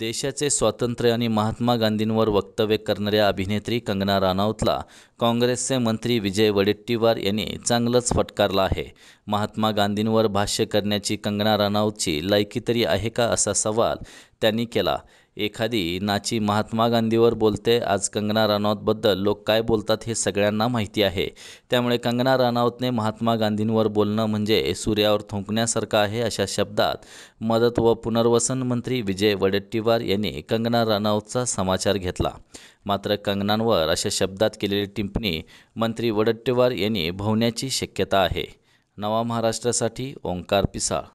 देशाचे स्वातंत्र्य आणि महात्मा गांधींवर वक्तव्य करणाऱ्या अभिनेत्री कंगना राणावतला काँग्रेसचे मंत्री विजय वडेट्टीवार यांनी चांगलंच फटकारला आहे महात्मा गांधींवर भाष्य करण्याची कंगना राणावतची लायकी तरी आहे का असा सवाल त्यांनी केला एखादी नाची महात्मा गांधीवर बोलते आज कंगना राणावतबद्दल लोक काय बोलतात हे सगळ्यांना माहिती आहे त्यामुळे कंगना राणावतने महात्मा गांधींवर बोलणं म्हणजे सूर्यावर थुंकण्यासारखं आहे अशा शब्दात मदत व पुनर्वसन मंत्री विजय वडेट्टीवार यांनी कंगना राणावतचा समाचार घेतला मात्र कंगनांवर अशा शब्दात केलेली टिप्पणी मंत्री वडेट्टीवार यांनी भोवण्याची शक्यता आहे नवा महाराष्ट्रासाठी ओंकार पिसाळ